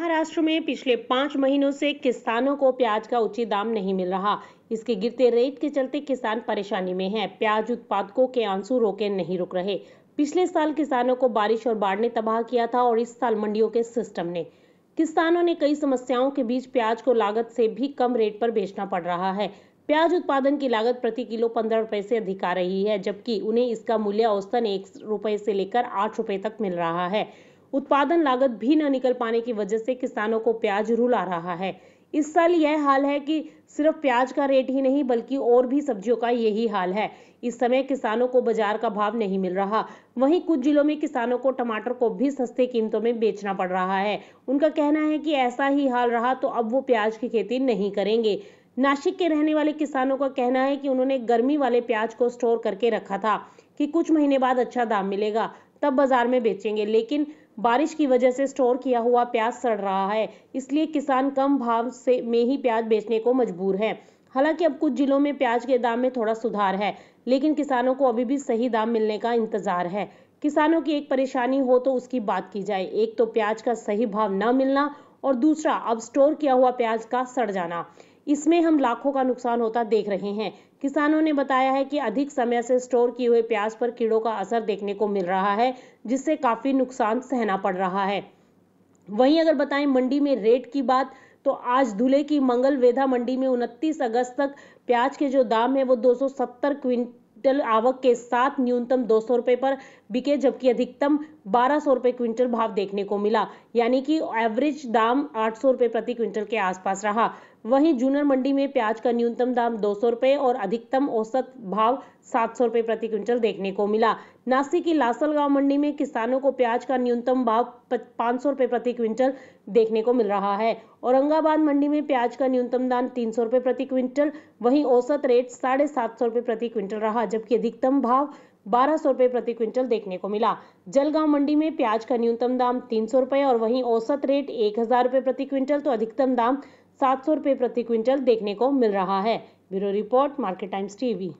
महाराष्ट्र में पिछले पाँच महीनों से किसानों को प्याज का उचित दाम नहीं मिल रहा इसके गिरते रेट के चलते किसान परेशानी में हैं। प्याज उत्पादकों के आंसू रोके नहीं रुक रहे पिछले साल किसानों को बारिश और बाढ़ ने तबाह किया था और इस साल मंडियों के सिस्टम ने किसानों ने कई समस्याओं के बीच प्याज को लागत से भी कम रेट पर बेचना पड़ रहा है प्याज उत्पादन की लागत प्रति किलो पंद्रह रुपए से अधिक आ रही है जबकि उन्हें इसका मूल्य औसतन एक रुपए से लेकर आठ रुपए तक मिल रहा है उत्पादन लागत भी न निकल पाने की वजह से किसानों को प्याज रुला रहा है इस साल यह हाल है कि सिर्फ प्याज का रेट ही नहीं बल्कि और भी सब्जियों का यही हाल है इस समय किसानों को बाजार का भाव नहीं मिल रहा वहीं कुछ जिलों में किसानों को टमाटर को भी सस्ते कीमतों में बेचना पड़ रहा है उनका कहना है कि ऐसा ही हाल रहा तो अब वो प्याज की खेती नहीं करेंगे नासिक के रहने वाले किसानों का कहना है कि उन्होंने गर्मी वाले प्याज को स्टोर करके रखा था कि कुछ महीने बाद अच्छा दाम मिलेगा तब बाजार में बेचेंगे लेकिन बारिश की वजह से स्टोर किया हुआ प्याज सड़ रहा है इसलिए किसान कम भाव से में ही प्याज बेचने को मजबूर है हालांकि अब कुछ जिलों में प्याज के दाम में थोड़ा सुधार है लेकिन किसानों को अभी भी सही दाम मिलने का इंतजार है किसानों की एक परेशानी हो तो उसकी बात की जाए एक तो प्याज का सही भाव न मिलना और दूसरा अब स्टोर किया हुआ प्याज का सड़ जाना इसमें हम लाखों का नुकसान होता देख रहे हैं किसानों ने बताया है कि अधिक समय से स्टोर किए हुए प्याज पर कीड़ों का असर देखने को मिल रहा है जिससे काफी नुकसान सहना पड़ रहा है वहीं अगर बताएं मंडी में रेट की बात तो आज धुले की मंगल वेधा मंडी में 29 अगस्त तक प्याज के जो दाम है वो 270 क्विंटल आवक के साथ न्यूनतम दो सौ रुपए पर बिके जबकि अधिकतम बारह सौ रुपए क्विंटल भाव देखने को मिला यानी कि एवरेज दाम आठ सौ रुपए प्रति क्विंटल के आसपास रहा वहीं जूनर मंडी में प्याज का न्यूनतम दाम दो सौ और अधिकतम औसत भाव सात सौ प्रति क्विंटल देखने को मिला नासिक की लासलगांव मंडी में किसानों को प्याज का न्यूनतम भाव पाँच सौ प्रति क्विंटल देखने को मिल रहा है औरंगाबाद मंडी में प्याज का न्यूनतम दाम तीन सौ प्रति क्विंटल वहीं औसत रेट साढ़े सात सौ प्रति क्विंटल रहा जबकि अधिकतम भाव बारह सौ रुपये प्रति क्विंटल देखने को मिला जलगांव मंडी में प्याज का न्यूनतम दाम तीन सौ रुपये और वहीं औसत रेट एक हजार रुपये प्रति क्विंटल तो अधिकतम दाम सात सौ रुपये प्रति क्विंटल देखने को मिल रहा है bureau report Market Times TV